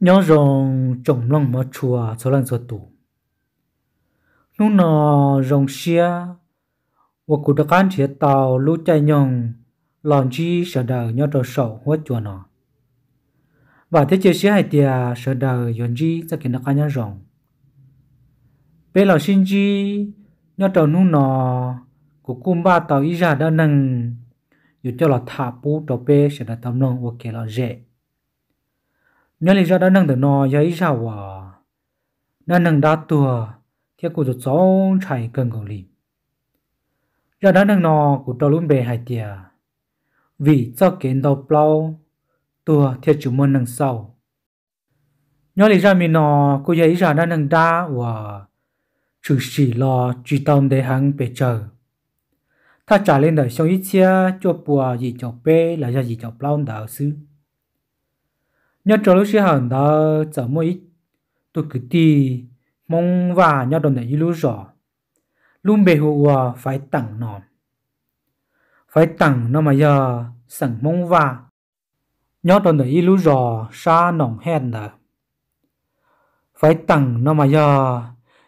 nhớ rồng trồng lòng mà chùa cho lần cho tù lúc nọ rồng xia và cụ đặc can chia tàu lũ chạy nhồng lòn chi sợ đời nhớ đồ sầu hóa chùa nọ và thế chia sẻ hai tia sợ đời yon chi cho kiến đặc can nhớ rồng bé lò xin chi nhớ trò lúc nọ cụ cung ba tàu ý ra đã nâng dù cho là thả bú trò bé sợ đời tâm lòng và kể là dễ nhớ lý do đó nâng được nó giấy sao à nó nâng đá tùa thì cũng rụt gió chạy cơn cầu lì do đó nâng nó cũng đâu luôn bề hai tìa vì cho kiến đầu bao, tùa thì chủ môn nâng sau nhớ lý do mình nó cụ giấy ra đó nâng đá và chủ sĩ lo truy tâm để hàng bề chờ ta trả lên đời xong ít chia cho bùa gì cho bê là do gì chọc plau đạo sư nhớ cho lúc xưa hẳn đó giờ mua ít tôi cứ đi mong và nhớ đồng này lúc rõ luôn bề hồ phải tặng nó phải tặng nó mà giờ sẵn mong và nhớ đồng này lúc rõ xa nòng hẹn là phải tặng nó mà giờ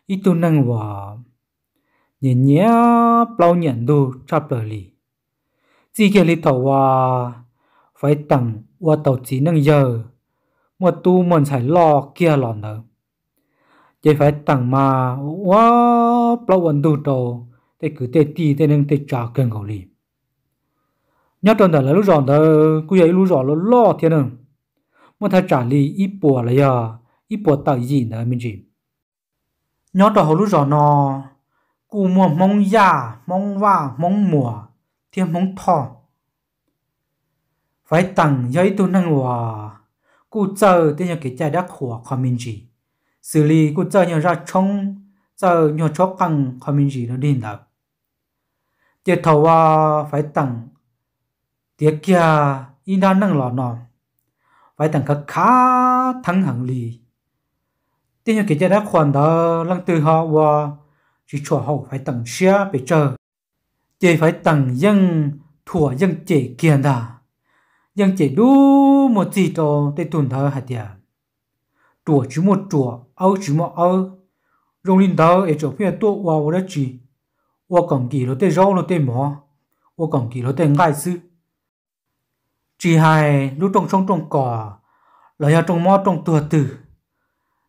ít tu năng và nhìn nhé bao nhận đồ chắp đời lì chỉ cái lý thầu và phải tặng và tàu chỉ năng giờ mà tu mình sải lo kia lò nở chỉ phải tặng mà quá bao vận đủ đồ thì cứ tê tì tê nâng tê trò cần cầu lì nhớ trong đời là lúc giòn đó cứ vậy lúc giòn nó lo thế nè mà thay trả lì ít bộ là giờ ít bùa tạo gì nữa mình chỉ nhớ trong hồi lúc giòn nó cù mùa mong ya, mong wa, mong mùa thêm mong thọ phải tặng giấy tu năng hòa khoa minh กูเจอที่ยังกิจใจดักหัวคอมมินจี xử lý กูเจอยัง ra chống giờ nhờ chó căng không minh gì nó đi nào tiệt thầu à phải tặng tiệt kia y đa năng lọ nọ phải tặng cả khá thắng hẳn lì tiệt như cái đã khoản đó lăng từ họ và chỉ chỗ họ phải tặng xe bị chờ chỉ phải tặng dân thủa dân chỉ kiện đà nhưng chỉ đủ một gì đó để tuần thơ hạt địa chùa chỉ một chùa âu chỉ một âu rong linh thơ ở chỗ phía tôi vào đó chỉ và còn kỳ nó tên rau nó tên mò, và còn kỳ nó tên ngại sư chỉ hai lúc trong sông trong cỏ là do trong mò trong tuổi tử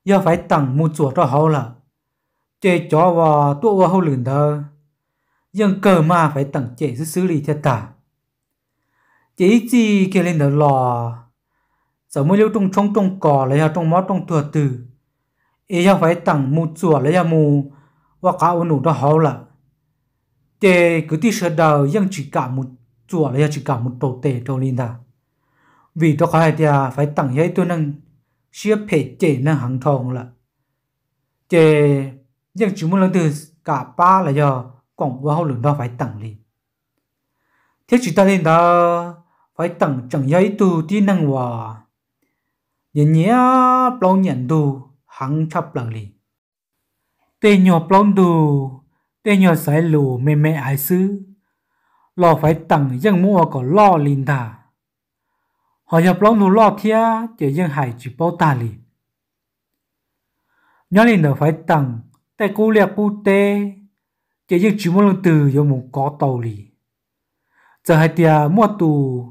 do phải tặng một chùa cho hậu là chế chó và tua vào hậu lửng thơ nhưng cơ mà phải tặng chế xử lý thiệt tả chỉ chỉ cái lên đó lò giờ mới lưu trong trong trong cỏ lấy ra trong mót trong thừa từ ý hạt phải tặng một chùa lấy ra mù và cả ôn đủ đó hậu là thế cứ tí sơ đầu vẫn chỉ cả một chùa lấy ra chỉ cả một tổ tể cho linh ta vì đó cái thì à, phải tặng giấy tôi năng xếp phê chế năng hàng thòng là thế vẫn chỉ muốn lần từ cả ba lấy ra cổng vào hậu lượng đó phải tặng đi, thế chỉ ta lên đó phải tặng chẳng giấy tu tí năng hòa nhìn nhé bao nhận tu hắn chấp lần lì tê nhỏ bao tu tê nhỏ sải lù mê mê ái sư lo phải tặng dân mua có lo linh thả họ nhập bao tu lo thia chỉ dân hải chỉ bao ta lì nhớ linh đó phải tặng tại cú liệt cú tê chỉ dân chỉ muốn từ dùng một có tàu lì giờ hai tia mua tù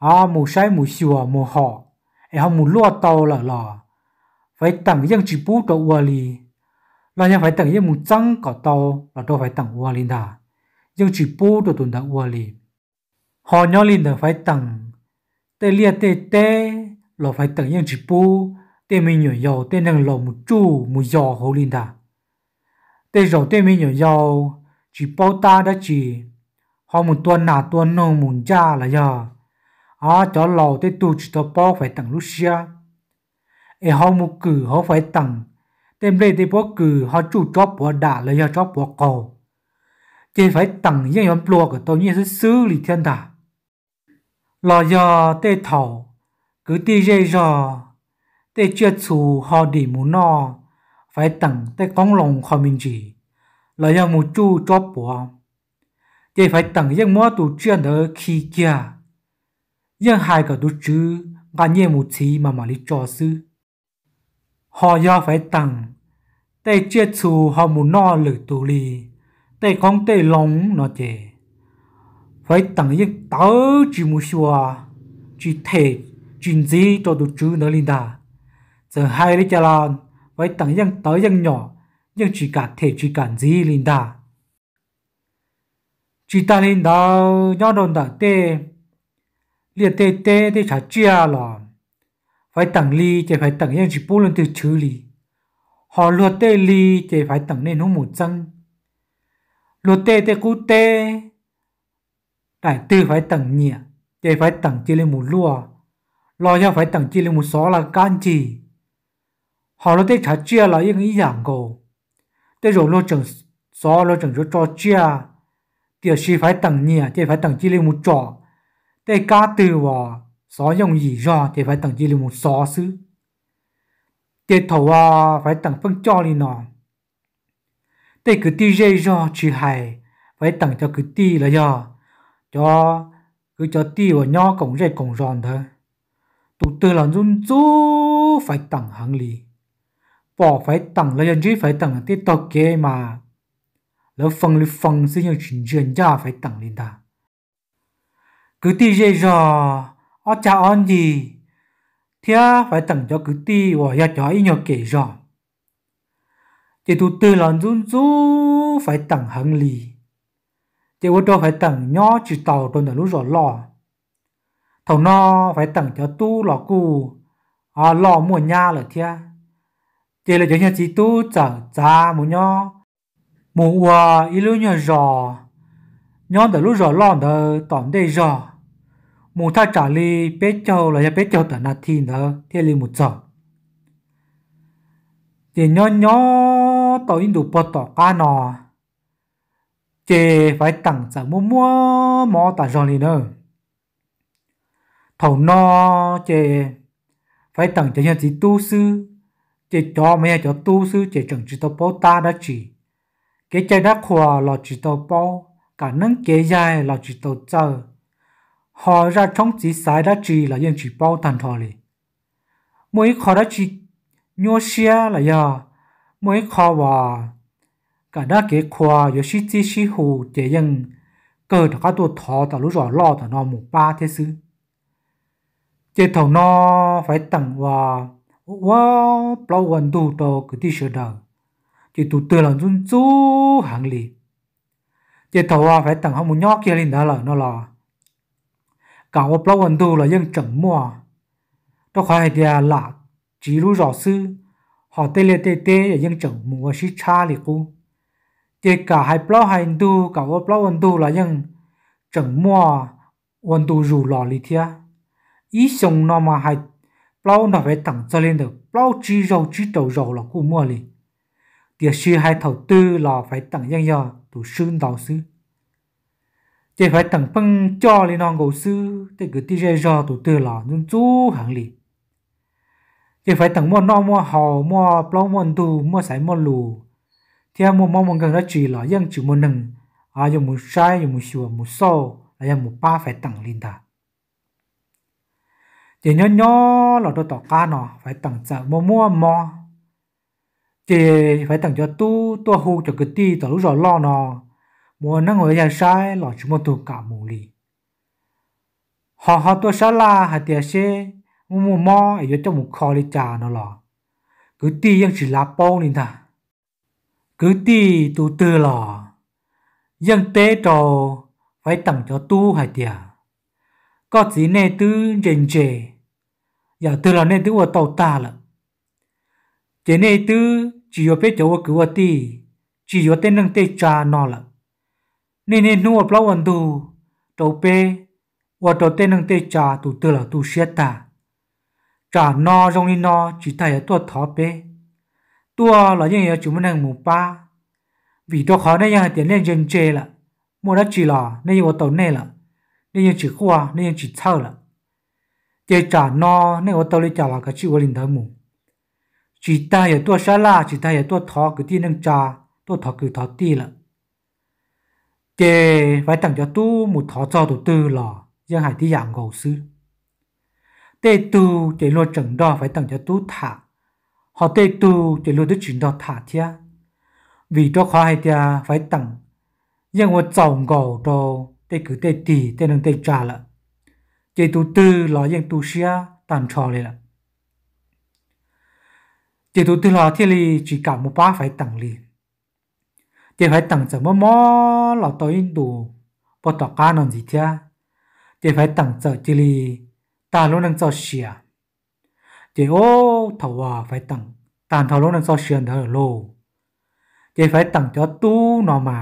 à mù sai mù xìu mù họ ai họ mù lúa tàu là là phải tặng dân chỉ bút tàu ua li là nhân phải tặng dân mù trăng cỏ tàu là đâu phải tặng ua li đà dân chỉ bút tàu tuần đã ua li họ nhỏ li đà phải tặng tê lia tê tê là phải tặng dân chỉ bút tê mình nhỏ giàu tê năng lò mù chu mù giò hồ li đà tê giàu tê mình nhỏ giàu chỉ bao ta đã chỉ họ một tuần nào tuần nông một cha là giờ họ cho lầu tới tu chỉ tao bao phải tặng Russia e họ một cử họ phải tặng tem đây thì bỏ cử họ chủ cho bỏ đả là do cho bỏ cầu chỉ phải tặng những nhóm lùa của tôi như thế xử lý thiên ta, lo do tê thầu cứ tê dây rò tê chưa chủ họ đi mù no phải tặng tê con lòng họ mình chỉ là do một chu cho bỏ chỉ phải tặng những món tù chuyên ở khi kia nhưng hai cái đứa chứ ngã nhẹ một chí mà mà lý cho sư. Họ do phải tặng, tê chia chú họ muốn no lử tù lì, tê không tê lòng nó chè. Phải tặng những tớ chỉ mù xua, chỉ thể, chỉ gì cho đứa chứ nó linh đà. Giờ hai lý chà lòn, phải tặng những tớ những nhỏ, nhưng chỉ cả thể chỉ cả gì linh đà. Chỉ ta linh đà, nhỏ đồn đà tê, liệt tê tê tê chả chia lò phải tặng ly chỉ phải tặng những chỉ bố lên từ chữ ly họ luật tê ly chỉ phải tặng nên nó một chân luật tê tê cú tê đại tư phải tặng nhẹ chỉ phải tặng chỉ lên một lúa lo cho phải tặng chỉ lên một số là can chỉ họ luật tê chả chia là những ý dạng cổ tê rồi lo chẳng số lo chẳng cho chia tiệt sĩ phải tặng nhẹ chỉ phải tặng chỉ lên một trọ để cá từ và sử dụng gì do thì phải tặng chỉ là một số xứ để thầu à phải tặng phân cho đi nó để cứ ti dây do chỉ hay phải tặng cho cứ ti là do cho cứ cho ti và nho cổng dây cổng giòn thôi tụ từ là run chú phải tặng hàng lì bỏ phải tặng là dân chứ phải tặng tiết tộc kia mà lỡ phần lỡ phần sẽ nhiều chuyện chuyện ra phải tặng lên ta cứ ti dễ dò ở cha on gì thế phải tầm cho cứ ti và ya cho ý nhờ kể dò chỉ tu tư lon run rú phải tầm hận lì chỉ vô cho phải tầm nhó chỉ tàu trong là lúc rồi lò, thầu no phải tầm cho tu lò cu à lò mùa nha là thế chỉ là cho nhà chỉ tu chở cha mua nhó mua hoa ý lúc nhờ dò nhóm đã lúc rõ lon đó tỏm đây rõ mù tha trả li bé châu là bé châu tận nát thiên đó thiên li một giờ thì nhỏ nhỏ tàu in đủ bò tỏ cá nò chê phải tặng giả mua mua mò tả giòn li nữa thầu no chê phải tặng cho nhân chỉ tu sư chê cho mẹ cho tu sư chê chẳng chỉ tao bao ta đã chỉ cái chai đã khỏa là chỉ tao bao cả nâng kế dài là chỉ tàu chờ họ ra trong chỉ sai đã chỉ là dân chỉ bao thần thọ lì mỗi khó đã chỉ nhô xe là do mỗi khó và cả đã kế khoa yo shi chi shi hù chế dân cơ đã cả tuột thọ tạo lúc rõ lo tạo nó một ba thế xứ chế thầu nó phải tặng và wow bao quần đủ đồ cứ đi sửa đời chỉ tụt từ là run chú hàng lì giờ à phải tặng không một nhóc kia lên đó là nó là cả một lâu anh tu là dân chậm mua đó khỏi thì là chỉ lưu rõ sư họ tê lê tê tê là dân chậm mua sĩ cha liền cô giờ cả hai lâu hai anh tu cả một lâu anh tu là dân chậm mua anh tu rủ lò lì thia ý xong nó mà hai lâu nó phải tặng cho lên được lâu chỉ rau chỉ đầu rau là cô mua liền tiền sư hai thầu tư là phải tặng dân do tu sương đạo sư chỉ phải tận băng cho lên non gấu sư thì cứ tí rơi rò tụ tư là nhưng chú hẳn lì chỉ phải tận mua non mua hò mua plau mua tu mua sải mua lù thì mua mua mua gần đó chỉ là dân chỉ mua nừng à dùng một sai dùng một sửa một sâu là dùng một ba phải tận lên ta chỉ nhớ nhớ là tôi tỏ cá nó phải tận sợ mua mua mò chị phải tặng cho tu tu hù cho cái ti tao lúc rồi lo nó mua năng ngồi nhà sai lọ chúng một tụ cả mù lì họ họ tua sa la hay tiền xe mua mua mò ở dưới trong một kho đi trà nó lọ cứ ti vẫn chỉ là bông lên ta, cứ ti tu tư lọ dân tế trò phải tặng cho tu hay tiền có gì nè tư rèn rề giờ từ là nè tư của tàu ta lận chế nè tư chỉ có biết cháu cứu ti chỉ có tên nâng tê cha nó là nên nên nuo bao ăn tu cháu bé và cháu tên nâng tê cha tu tư là tu xét ta cha nó trong như nó chỉ thấy tua thọ bé tua là những người chúng mình đang mù ba vì đó khó nên nhà tiền lên dân chê là mua đã chỉ là nên có tàu này là nên chỉ khoa nên chỉ thao là chơi Cha no nên có tàu đi trả là cái chịu linh thơ mù chỉ ta ya tua sa la chỉ ta ya tua thọ cái ti nâng cha tua thọ cái thọ ti là chế phải tặng cho tu một thọ cho tổ tư là dân hải ti dạng gầu sư tê tu chế lo chừng đó phải tặng cho tu thả họ tê tu chế lo đức chừng đó thả thia vì đó khó hay thia phải tặng dân hoa chồng gầu đồ để cứ tê tì tê nâng tê cha là chế tu tư là dân tu xia tàn trò này là จะดูตัวที่ลีจีก่ามุป้าไฟตังลีจ้าไฟตังจะมั่วเราตัวอินดูปวดตาการนอนจีเทจาไฟตังจะจีลีตาลุนังจะเสียเจะโอ้ทว่าไฟตังตาทารุนังจะเสียนเดือดโลจ้าไฟตังจะตู้นอมา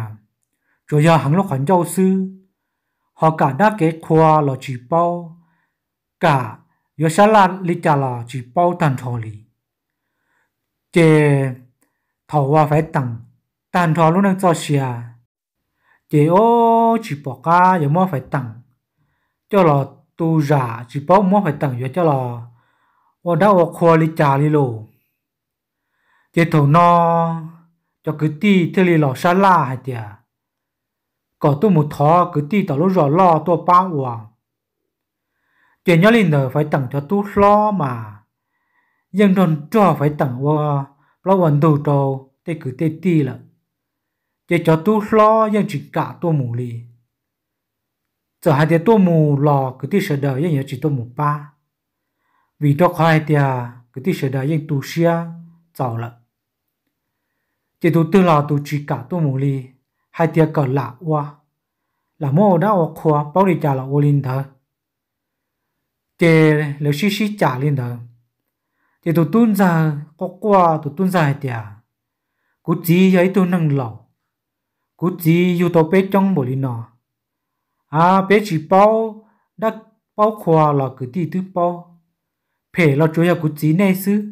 จะยาหังลูกขันเจ้าซื้อหอกาดาเกะควาเราจีเป้ากายอชาลาลิจาราจีเป้าตันทอลี chế thầu qua phải tặng tàn thọ lúc đang cho xìa chế ô chỉ bỏ ca giờ mua phải tặng cho lò tu giả chỉ bỏ mua phải tặng giờ cho lò ô đã ô khoa li trà li lô thầu no cho cứ ti lò sa la hay tiệt có tu một thọ cứ ti tao lúc rồi lo tua ba uang chế nhớ linh đời phải tặng cho tu lo mà ยังโดนจ่อไฟตั้งว่าเราวันดูโตเตกือเตตีละจะจอตู้ล้อยังจิกะตัวหมูลีจะหาเดียตัวหมูหลอกือที่เสดยังอยากจิตัวหมูป้า vì đó khó hay tia cứ tí sửa đời yên tu xia giàu lợ chỉ tu tư lò tu chỉ cả tu mù li hai tia cờ lạ qua là mô đã ở khoa bao đi trả là ô linh thờ chỉ lấy xí xí trả linh thờ thì tụi tuôn ra có qua tụi tuôn ra thì à cú chỉ ấy tôi năng lẩu cú chỉ yêu tàu bé trong bộ lý nọ à bé chỉ bao đã bao khoa là cứ đi thứ bao phải là chỗ nhà cú chỉ này xứ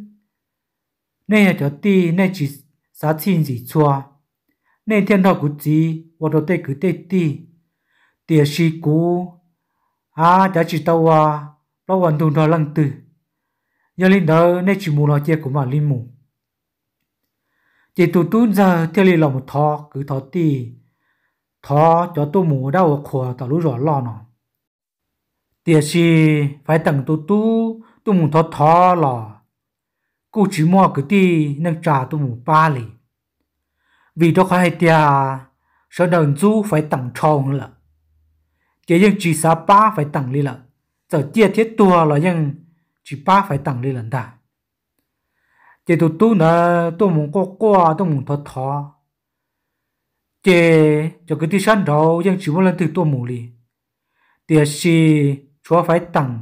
này là chỗ đi này chỉ giá tiền gì chua này thiên thọ cú chỉ và đầu tê cứ tê đi tiền sĩ cú à đã chỉ tàu à hoàn thùng thọ lăng từ nhờ lên đó nên chỉ mù nó chia cũng mà linh mù chỉ tụ tún giờ theo linh lòng một thọ cứ thọ tì thọ cho tôi mù đau khổ tao lúc rõ lo nọ. tiếc gì phải tặng tụ tu tôi mù thọ thọ lò cô chỉ mua cái tì nâng trà tôi mù ba lì vì đó khai tia sợ đờn du phải tặng tròn lợ chỉ nhưng chỉ sa ba phải tặng lì lợ giờ chia thiết tua là nhưng chỉ ba phải tăng đi lần ta chế tu tu nè tu mong có qua tu mong thọ thọ chế cho cái tí sẵn đầu dân chỉ muốn lên từ tu mong li thì si chúa phải tăng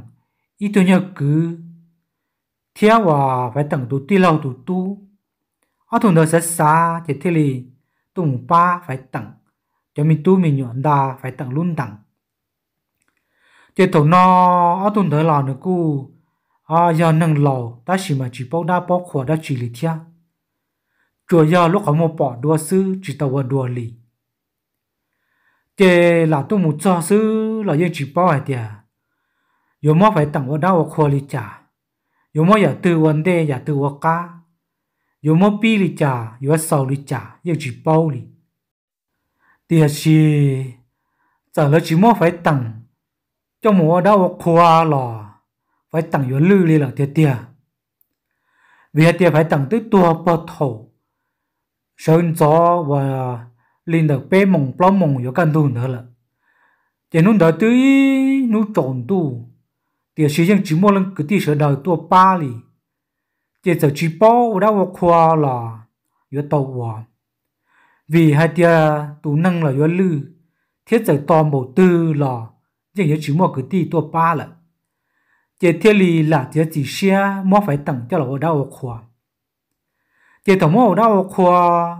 ý tu nhớ cứ theo và phải tăng tu tí lâu tu tu ở thùng đó sẽ xa chế thế li tu mong ba phải tăng cho mình tu mình nhọn đa phải tăng luôn tăng chế thùng nó ở thùng đó là nữa cu à giờ nâng lầu ta chỉ mà chỉ bao đa bao khổ đã chỉ lý thia chùa giờ lúc có một bỏ đua sư chỉ tàu quần đua lì thế là tôi muốn cho sư là dân chỉ bao ai tiệt yo mo phải tặng quần đau khổ lý trả yo mo giờ từ quần đê giờ từ quần cá yo mo pi lý trả yo sầu lý trả dân chỉ bao lý tiệt gì giờ là chỉ mo phải tặng cho mùa đau khổ lò phải tặng yếu lư li là tiệt tiệt vì tiệt phải tặng tới tua bò thổ sơn gió và linh được bê mộng, plom mộng yếu căn tu nữa là chỉ nút đó tới nút tròn tu tiệt sử dụng chỉ mua lên cái tiệt sở đời tua ba li chỉ sở chỉ bao đã vào khoa là yếu tàu hòa vì hai tia tù năng là yếu lư thiết sở to màu tư là nhưng yếu chỉ mua cái tiệt tua ba là chế thiên lý là chế chỉ xe mua phải tặng cho lỗ đau khoa, chế thầu mua đau khoa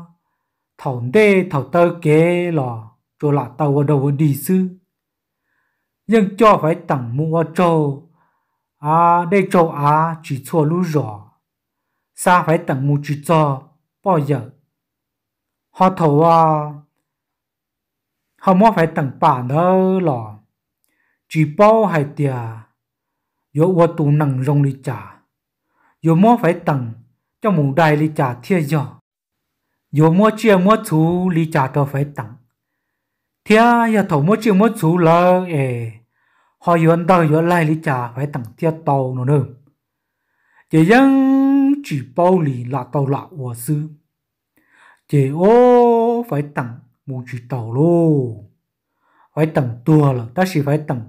thầu đê thầu tơ kế lò cho là tàu đầu đi sư nhưng cho phải tặng mua trâu à đây trâu à chỉ cho lũ rõ xa phải tặng mua chỉ cho bao giờ họ thầu à họ mua phải tặng bà nữa lò chỉ bao hai tiền yo wo tu nang rong li cha yo mo phải tầng cho mù đài li cha thiê yo yo mo chia mo chu li cha to phải tầng thiê ya thầu mo chia mo chu là e họ yo ăn đâu yo lai li cha phải tầng thiê tàu nó nữa chỉ dân chỉ bao lì là tàu lạ của sư chỉ ô phải tầng mù chỉ tàu lô phải tầng tua là ta chỉ phải tầng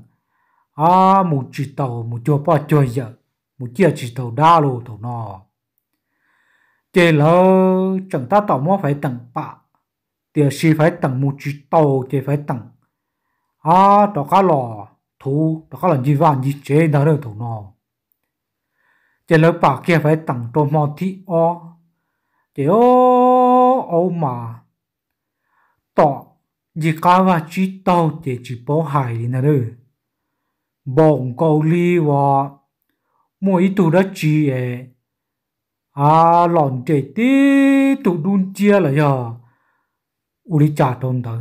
à một chỉ tàu một chỗ bỏ chơi giờ một chia chỉ tàu đa lô thầu nọ chế lỡ chẳng ta tàu mua phải tặng bạ tiền si phải tặng một chỉ tàu chế phải tặng à đó cá lò thu đó cá lò gì vàng gì chế đó là thầu nọ chế lỡ bạ kia phải tặng tô mò thị o chế ô ô mà tỏ gì cá và chỉ tàu chế chỉ bó hài đi nữa bổng cầu li và mỗi tụ đã chỉ ấy à lòn trẻ tí tụ đun chia là giờ u đi trả tôn thở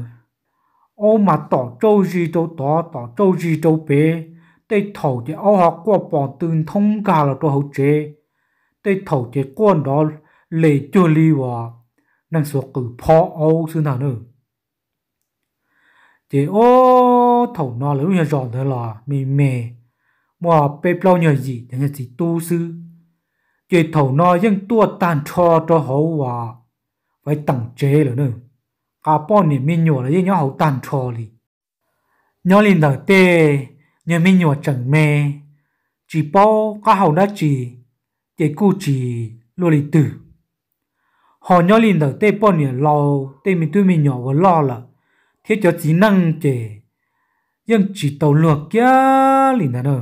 ô mà tỏ châu gì châu tỏ tỏ châu gì châu bé tây thầu thì ô học qua bỏ tương thông cả là tôi hậu chế tây thầu thì con đó lệ chưa li và năng số cử phó ô sư nào nữa thì ô thầu nó lấy nhà rõ nữa là mì mè mà bê bao nhà gì nhà gì tu sư chơi thầu nó nhưng tua tàn cho cho hậu và phải tặng chế rồi nữa cả bọn này mình nhỏ là những nhỏ hậu tàn cho đi nhỏ lên đầu tê nhà mình nhỏ chẳng mè chỉ bao cả hậu đã chỉ chỉ cụ chỉ luôn lịch tử họ nhỏ lên đầu tê bọn này lo tê mình tụi mình nhỏ và lo là thiết cho chỉ năng chế nhưng chỉ tàu lược kia lì nè đâu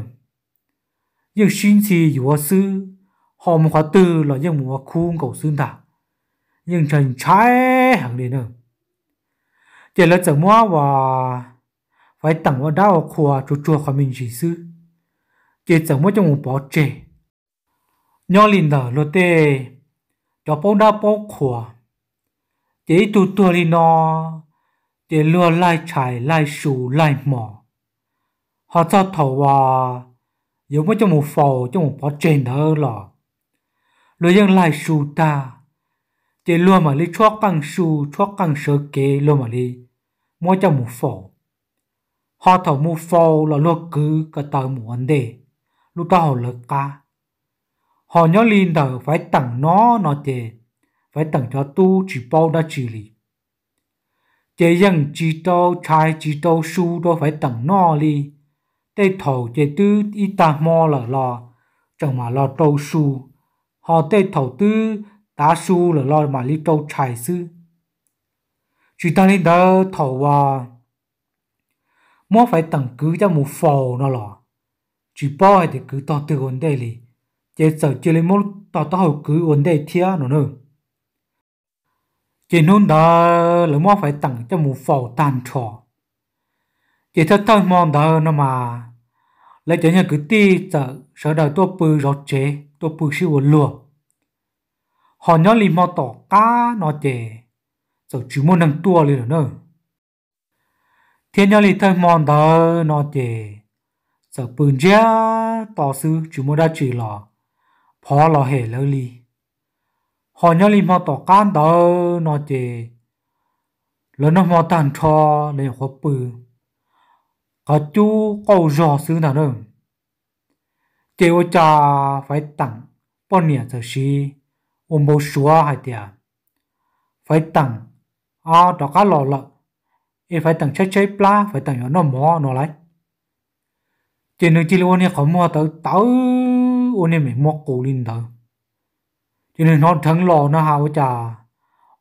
nhưng xin chỉ dù sư họ một khóa tư là nhưng một khu cầu xương thả nhưng trần trái hàng đi nữa chỉ là chẳng mua và phải tặng vào đau khua chua chua khỏi mình chỉ sư chỉ chẳng mua trong một bỏ trẻ nhỏ lìn đờ lô tê cho bóng đá bóng khua chỉ tu tu lì nó để lừa lai chải lai sù lai mỏ họ cho thầu và giống với trong một phò trong một phó trên thơ lọ lối dân lại su ta chỉ luôn mà lý chót bằng su chót bằng sơ kế luôn mà lý mua cho một phò họ thầu một phò là luôn cứ cả tờ một vấn đề lúc ta họ lực ca họ nhớ liền đầu phải tặng nó nó chè phải tặng cho tu chỉ bao đã chỉ lý chế dân chỉ đâu trai chỉ đâu su đâu phải tặng nó li để thầu chế tư y ta mò là lo chẳng mà lo trâu su họ để thầu tư tá su là lo mà lý trâu trải sư chỉ ta nên đỡ thầu à mò phải tận cứ cho một phò nó lọ chỉ bỏ thì cứ to từ vấn đề lì chế sợ chưa lấy mốt to to hồi cứ vấn đề thia nó nữa chế nôn đó là mò phải tặng cho một phò tàn trò chế thật thật mong đó nó mà lấy chẳng nhận cứ ti sợ sợ đời tôi bự rót chế tôi bự siêu lùa họ nhớ lì mò tỏ cá nó chế rồi chú muốn nâng tua liền nữa thiên nhớ lì thay mòn đó nó chế rồi bự giá tỏ sư chú muốn đã chỉ lò phó lò hề lơ lì họ nhớ lì mò tỏ cá đó nó chế lớn nó mò tàn cho lấy hộp bự có chú cầu giò sư nào đâu kêu cha phải tặng bọn nhà thờ sĩ ôm bố xua hai tiền phải tặng à đó cá lò lợ e phải tặng chơi chơi pla phải tặng nó mò nó lại trên nơi chỉ luôn này khó mua tới tớ ôn này mình mua cổ linh thờ cho nên nó thắng lò nó hào cha,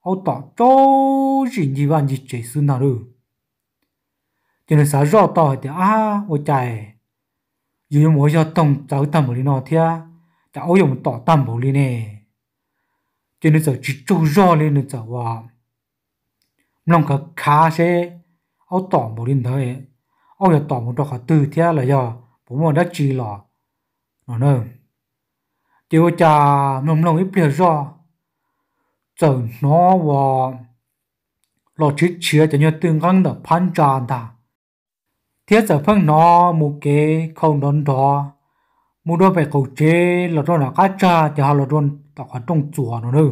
ông tỏ cho gì gì bạn gì chơi sư nào đâu cho nên sao rõ to thì à ô chạy dù mỗi giờ tông cháu tầm một lý nó thia cháu dùng tỏ tầm một lý nè cho nên giờ chỉ trâu rõ lên nên giờ hòa lòng cả khá xe ô tỏ một lý thôi ô giờ tỏ một đọc hạt từ thia là giờ bố mà đã chỉ lọ nó nơ chỉ ô chà lòng lòng ít bìa rõ giờ nó hòa lọ chít chia cho nhau tương gắn được phán tràn ta thiết giờ phương nó mù kế không đón đó mù đôi bè cầu chế là đôi là cá cha thì họ là đôi tạo khoản trong chùa nó nữa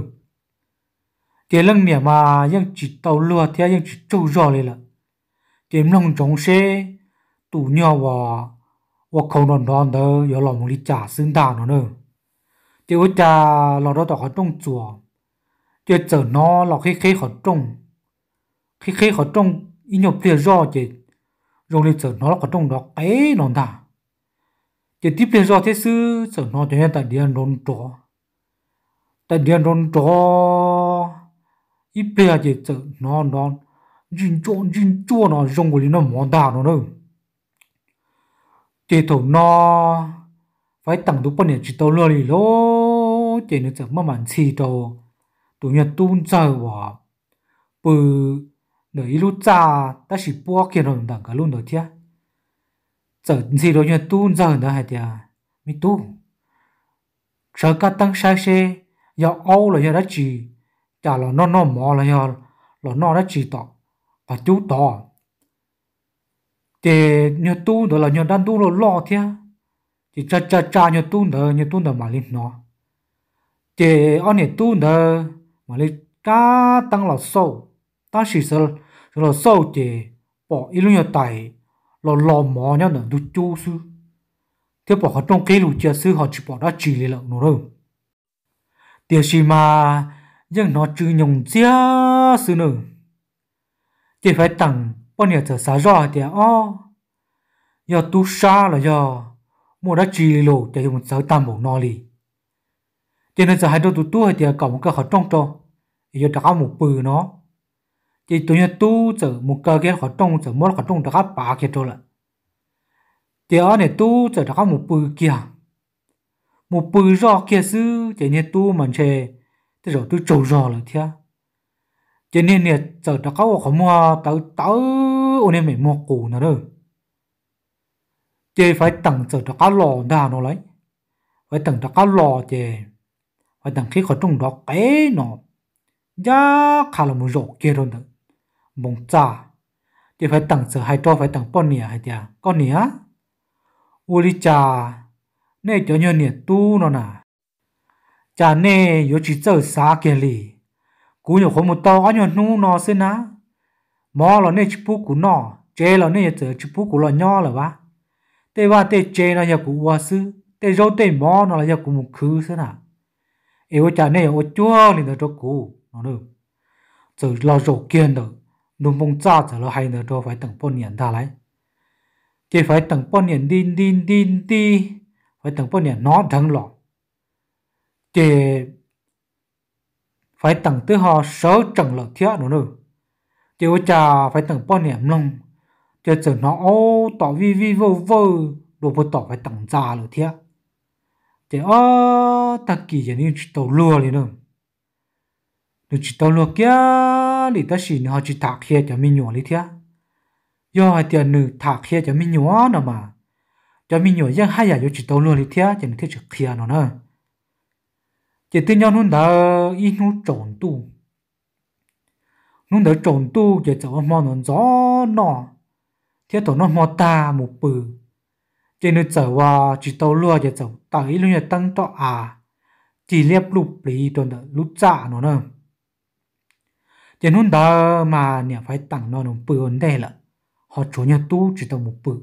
thế lần nè mà nhưng chỉ tàu lừa thì nhưng chỉ trâu rò lên là thế nông trống xe tủ nhau và và không đón đó nữa giờ là một ly trà xương đào nó nữa thế ôi cha là đôi tạo khoản trong chùa thế giờ nó là khi khi họ trông khi khi họ trông ít nhiều tiền rò chứ rồi lên sở nó là có trong đó cái nó ta chỉ tiếp theo do thế sư sở nó cho nên tại điện đồn trọ tại điện đồn trọ ít bia chỉ nó nó dinh chỗ dinh chỗ nó dùng của nó món ta nó đâu chỉ thầu nó phải tặng tụ bận chỉ tàu lừa đi lô chỉ nó chẳng mà mặn xì tàu tụ nhật tuôn trời bỏ bự nó ít lúc cha ta chỉ bỏ kia rồi đằng cái luôn rồi thia giờ gì rồi nhờ tu giờ nữa hay thia mi tu sợ cả tăng sai xe giờ âu là giờ đó chỉ chả là nó nó mò là giờ là nó đó chỉ tỏ và chú tỏ thì nhờ tu đó là nhờ đang tu rồi lo thia thì cha cha cha nhờ tu đó nhờ tu đó mà lên nó thì anh ấy tu đó mà lên cá tăng là sâu ta chỉ sợ rồi sau chế bỏ ít lúc tài lo lo mò nhau nở đu chú sư thế bỏ họ trong cái lũ chia sư họ chỉ bỏ đó chỉ lì lợn nó đâu tiền gì mà nhưng nó chữ nhung chia sư nữa chỉ phải tặng bao nhiêu giờ xả rõ thì o giờ tu sa là giờ mua đã chỉ lì lụ để dùng sáu tam bộ nó lì cho nên giờ hai đôi tu tu thì cả một cái họ trong cho giờ đã có một bự nó chỉ tuần nhau tu chở một cơ kia khó trông chở một khó trông đó các bà kia thôi là chỉ ở này tu chở đó các một bự kia một bự rõ kia sư chỉ này tu mà chè thế rồi tôi trâu rõ là thế chỉ này này chở đó các khó mua tao tao ôn em mình mua củ nữa đâu chỉ phải tặng chở đó các lò đà nó lấy phải tặng đó các lò chỉ phải tặng khi khó trông đó cái nó giá khá là một rõ kia thôi mong cha thì phải tặng sợ hai cho phải tặng bao nhiêu hay tiệt con nè u li cha nè cho nhớ nè tu nó nà cha nè yếu chỉ sợ xa kia lì cú nhiều không một to nhớ nu nó xin á mò là nè chỉ bút cú nó, chế là nè giờ chỉ bút cú là nho là ba tê ba tê chế nó giờ cú hoa sư tê râu tê mò nó là giờ cú một khứ xin à yêu cha nè ô chúa liền chỗ cú nó được từ lo rổ kiên được lùm bông cha trả lo hay nữa cho phải tặng bông nhện ta lại, chỉ phải tặng bông nhện đin đin đin đi phải tặng bông nhện nó thằng lọ chỉ phải tặng tới họ sớ trần lọ thiết nữa nữa chỉ có cha phải tặng bông nhện lông chỉ chờ nó ô tỏ vi vi vô vô đồ bộ tỏ phải tặng cha lọ thiết chỉ ô, ta kỳ giờ như tàu lừa đi nữa được chỉ tàu lừa kia li ta xin họ chỉ thạc kia cho mình nhỏ lý thế do hai tiền nữ thạc kia cho mình nhỏ nó mà cho mình nhỏ giang hai giờ cho chỉ tao luôn lý thế cho nên thế chỉ kia nó nè, chỉ tin nhau nôn đã ít nôn trộn tu nôn đã trộn tu chỉ cháu mò nó gió nọ thế tổ nó mò ta một bự chỉ nên cháu à chỉ tao luôn chỉ cháu tại luôn là tăng to à chỉ liệp lụp lý tuần đã lụp dạ nó nè tiền hôm đó mà nhà phải tặng nó nó bự hơn đây là họ chủ nhà tu chỉ tao một bự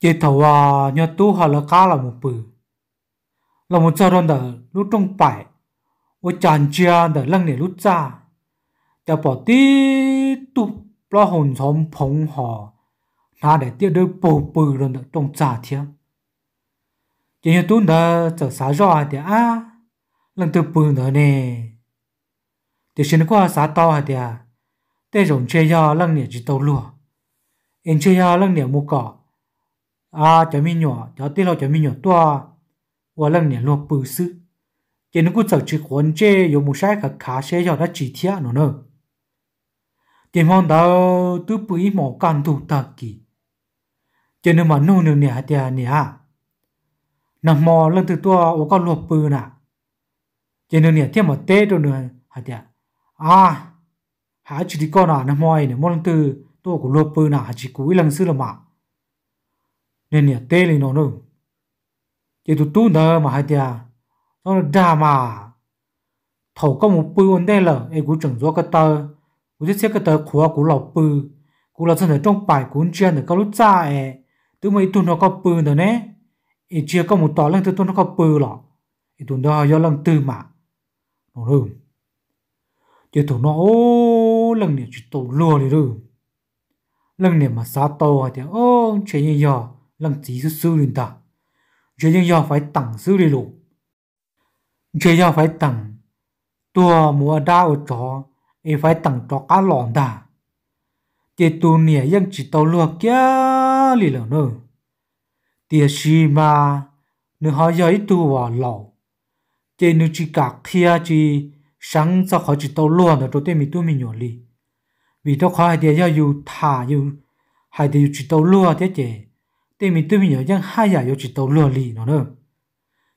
chỉ thầu à nhà tu họ là cá là một bự là một giờ đó lúc trong bảy ô chàng chia à, đờ lăng này lúc ra đã bỏ tí tu lo hồn xóm phóng họ nó để tiêu đôi bù rồi trong trà thiên chỉ nhà tu đó giờ xả thì à lần từ bự nữa nè thì xin qua xã to hả tiệt à? tê rồng chơi do lăng nhỉ chỉ tàu lùa em chơi do lăng nhỉ mua cỏ à cho mình nhỏ cho tê lo cho mình nhỏ to và lăng nhỉ lùa bự sư chỉ nó cứ sợ chỉ quấn tiền phong đó tu bụi mỏ can tu ta kỳ cho nó mà nô nô nè tiề nè nằm mò lên từ tua ô con luộc bự nè cho nó nè thêm một tê đồ nữa hả tiề à há chỉ đi con à nằm mồi nè mong từ tôi của lô pư nà chỉ cúi lần xưa là mà nên nè tê lên nó nữa chỉ tụt tu nè mà hai tia nó là đà mà thầu có một pư ổn đây là ai cũng chẳng rõ cái tờ cũng sẽ xét cái tờ khóa của lọc pư cũng là thân thể trong bài cũng chia được các lúc xa ấy từ mấy tuần nó có pư nữa nè ai chưa có một tỏ lên từ tuần nó có pư lọ ai tuần đó do lần từ mà nó hừm giờ tụi nó ô lần này chỉ tụi lùa đi rồi lần này mà xa tàu à thì ô chuyện như giờ lần chỉ sư sư lên ta chuyện như giờ phải tặng sư đi luôn chuyện giờ phải tặng tua mua đau chó ấy phải tặng cho cá lòn ta thì tụi nè ยัง chỉ tàu lùa kia lì lần nữa thì xì mà nếu họ giờ ít tụi vào lẩu thì nếu chỉ cả kia chỉ sáng cho khó chỉ tàu luôn đó cho tôi mình tôi mình nhỏ li vì tôi khó hay để yêu yêu thả yêu hay để yêu chỉ tàu luôn thế chứ tôi mình tôi mình nhỏ chẳng hai giờ yêu chỉ tàu luôn li nó nữa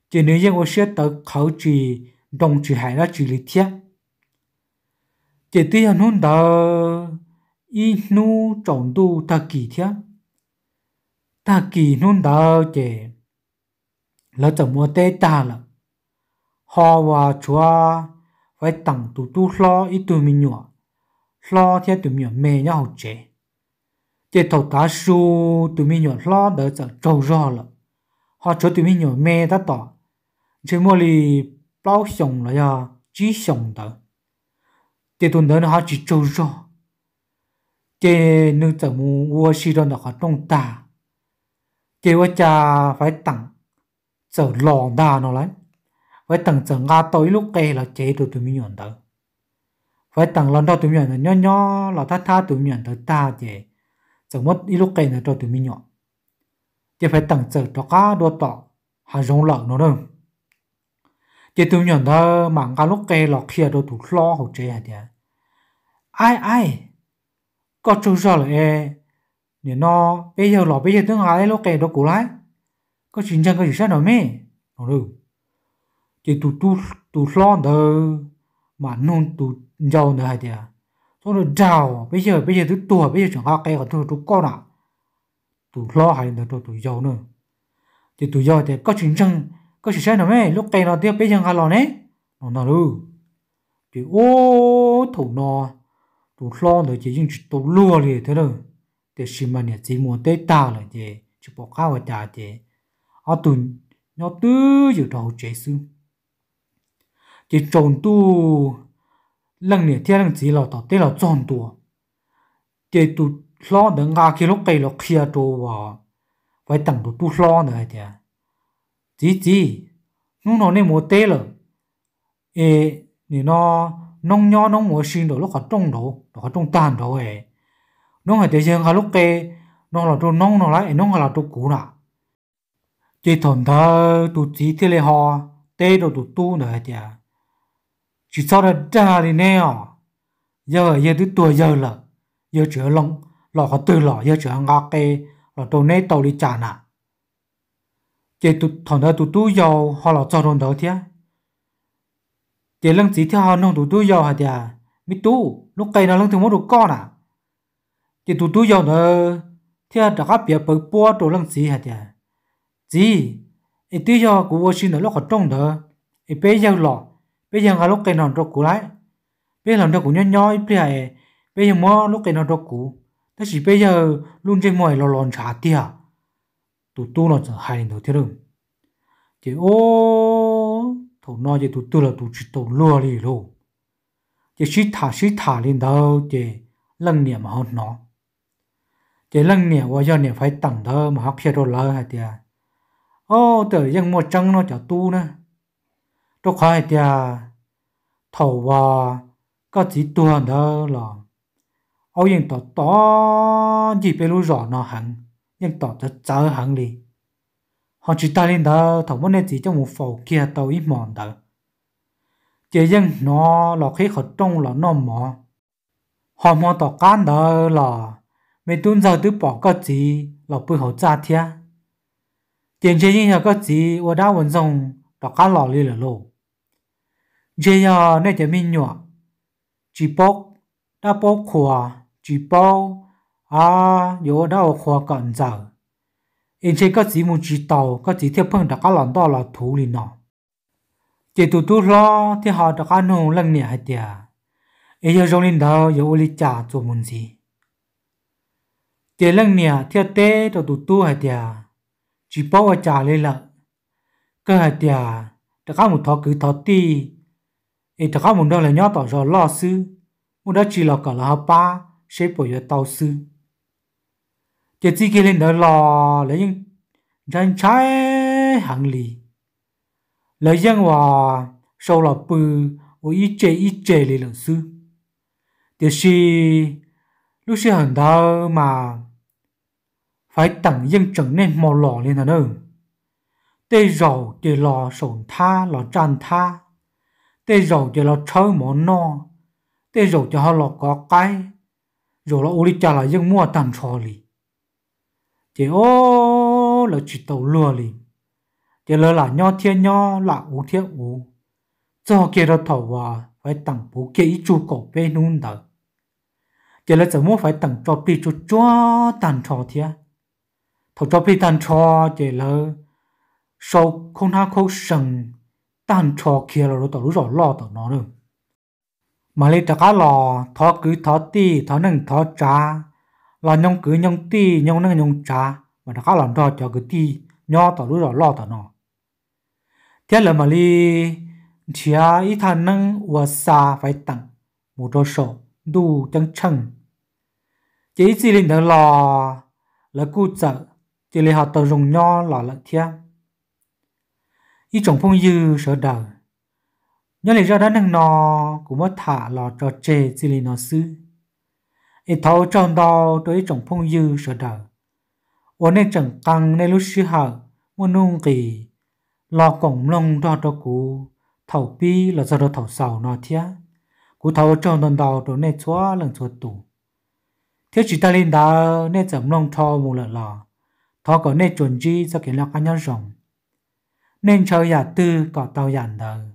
chỉ nếu như tôi sẽ tới khó chỉ đồng chỉ hay là chỉ li thiết chỉ tôi là nôn đó ít nu trọng tu ta kỳ thiết ta kỳ nôn đó chỉ là 怎么对大了，好哇，主啊！phải tặng tụ tu lo ít tụi mình nhỏ lo theo tụi mình nhỏ mê nhau học chế chế thầu tá su tụi mình nhỏ lo đỡ sợ trâu rõ lợ họ cho tụi mình nhỏ mê đã tỏ chế mua lì bao sống là ya chỉ sống đó chế tụi đỡ họ chỉ trâu rõ chế nữ tử mu vua si đó là họ trong ta chế vua cha phải tặng sợ lò đà nó lấy với tầng tầng ga tối lúc kê là chế được tụi mình nhận tới với tầng lần đó tụi mình nhận nhỏ nhỏ là tha tha tụi mình nhận tới ta chế chẳng mất ít lúc kê là cho tụi mình nhận chỉ phải tầng tầng cho cá đua tọ hà rong lợn nó đâu chỉ tụi mình đó mà ga lúc kê là khía đồ tụi lo hậu chế hả thế ai ai có chú sợ là e nếu nó bây giờ lọ bây giờ tương hại lúc kê đó cũ lại có chuyện chân có gì sao nói mê nó đâu chỉ tụ tụ tụ lo đó mà nôn tụ giàu nữa hay thế xong rồi giàu bây giờ bây giờ tụ tuổi bây giờ chẳng học cái còn tụ tụ con à tụ lo hay nữa tụ tụ giàu nữa chỉ tụ giàu thì có chuyện rằng có chuyện sai nào mấy lúc cái nó tiếp bây giờ học lo nè nó nó luôn chỉ ô thủ nó tụ lo nữa chỉ những tụ lúa liền thế rồi thì xin mà nhà chỉ muốn tới tao là gì chỉ bỏ cao ở nhà gì ở tụ nó tứ giờ đầu chạy xuống chỉ trộn tu lần này thiên lần chỉ là tao tê là trộn tu chỉ tu lo đừng ngã khi lúc bay lúc kia tu vào phải tặng tu tu lo nữa thì chỉ chỉ nó nó nên mua tê rồi ê thì nó nông nho nông mua xin đồ lúc họ trông đồ họ trồng tàn đồ ấy nông hay tới giờ lúc kê nông là trâu nông nó lại nông là trâu cũ nè chỉ thằng thơ tụt chỉ thế là họ tê đồ tụt tu nữa thì à chỉ sau đó trả đi nè giờ giờ thứ tuổi giờ là giờ chữa lông, lọ có từ lọ giờ chữa ngọc kê lọ tôi nấy tàu đi trả nè chỉ tụ thằng đó tụ tụ giàu họ lọ cho thằng đó thế chỉ lăng chỉ theo họ nông tụ tụ giàu hả thì mi tụ lúc cây nó lăng thường muốn được con à chỉ tụ tụ giàu nữa thế đã các bia bự bùa tụ lăng chỉ hả thì à chỉ ít tụ giàu của Washington lúc họ trông đó ít bây giờ lọ bây giờ ngà lúc cái nón trọc cũ lại bây giờ nó cũng nhoi nhoi bây giờ bây giờ mua lúc cái nón trọc cũ thế chỉ bây giờ luôn trên mồi lò lòn trả tiền tụt tu nó hai đến đầu thế rồi chỉ ô thầu nó chỉ tụt tu là tụt chỉ tụt lừa đi luôn chỉ chỉ thả chỉ thả lên đầu chỉ lần niệm mà hơn nó chỉ lần niệm và do niệm phải tặng thơ mà học sẽ đồ lỡ hay tiền ô tự dân một trăng nó chả tu nữa đó là các 都快点头啊，个几多呢了？ông yên tỏ tỏ gì bê lu rõ nó hẳn nhưng tỏ cho cháu hẳn đi họ chỉ ta lên đó thằng muốn nên chỉ trong một phổ kia tàu ít mòn đó chỉ dân nó là khi họ trong là nó mỏ họ mò tỏ can đó là mấy tuần giờ tứ bỏ cái gì là bự họ cha thia tiền chỉ những cái gì ở đó vẫn dùng tỏ can lò đi là lô giờ giờ nãy giờ mình nhọ chỉ bốc đã bốc khóa chỉ bốc à giờ đã khóa cận giờ anh chỉ có chỉ muốn chỉ tàu có chỉ theo phương đã có lòng đó là thú liền nọ chỉ tụ tụ lo thì họ đã có nông lần nè hay tiệt ấy giờ trong linh đầu giờ uli trả cho muốn gì chỉ lần nè theo tê tụ tụ tụ hay tiệt chỉ bao trả lên lợ cái hay tiệt đã có một thọ cứ thọ ti ý thật khó muốn đâu là nhớ tỏ rõ lo sư muốn đó chỉ là cả là ba sẽ bỏ giờ tàu sư chỉ chỉ cái lên đó lo lấy những dân trái hàng lì lấy dân hòa sau là bự với ít chế ít chế lì lần sư thì khi lúc xưa hàng đó mà phải tặng dân chẳng nên mò lò lên thằng nữa tê rầu để lò sổn tha lò tràn tha tê rồi cho nó chơi mỏ no tê rồi cho họ lọ có cái rồi nó ôi cha là dân mua tàn trò lì chỉ ô là chỉ tàu lừa lì chỉ lỡ là nho thiên nho là ú thiên ú cho kia đó thầu và phải tặng bố kia ít chú cổ bê nôn đợi chỉ là chỉ mua phải tặng cho bị chú cho tàn trò thiên thầu cho bị tàn trò chỉ lỡ sau không ha khâu sừng tan cho kia rồi tao rủ rồi lo tao nó rồi mà lấy tất cả lò thọ cứ thọ ti thọ nâng thọ trà lò nhông cứ nhông ti nhông nâng nhông trà mà tất cả lò đo cho cứ ti nho tao rủ rồi lo tao nó thế là mà lấy chia ít thằng nâng và xa phải tặng một đôi sổ đủ chân chân chỉ gì lên đó lò là cụ trợ chỉ lấy họ tao dùng nho lò là thiên y trồng phong dư sở đời nhớ lý ra đó năng nò cũng mất thả lò trò chê chỉ lý nó sư ít thấu tròn đo đối trồng phong dư sở đời ổn nên chẳng căng nên lúc sư hở muốn nung kỳ lò cổng lông đo cho cú thầu bi là do đó thầu sầu nó thía cú thầu tròn đòn đò đối nên chúa lần chúa tủ thiếu chỉ ta lên đó nên chẳng lông thò mù lợ lò thò có nên chuẩn chi cho cái lọ cá nhau rồng nên cho giả dạ tư có tàu giản đời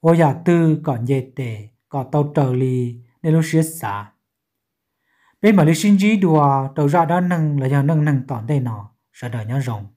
ô giả dạ tư có dễ tệ có tàu trở lì nên lúc xuyết xa. bên mà lý sinh dí đùa tàu ra đó nâng là do nâng nâng tỏn đây nọ sẽ đời nhau rộng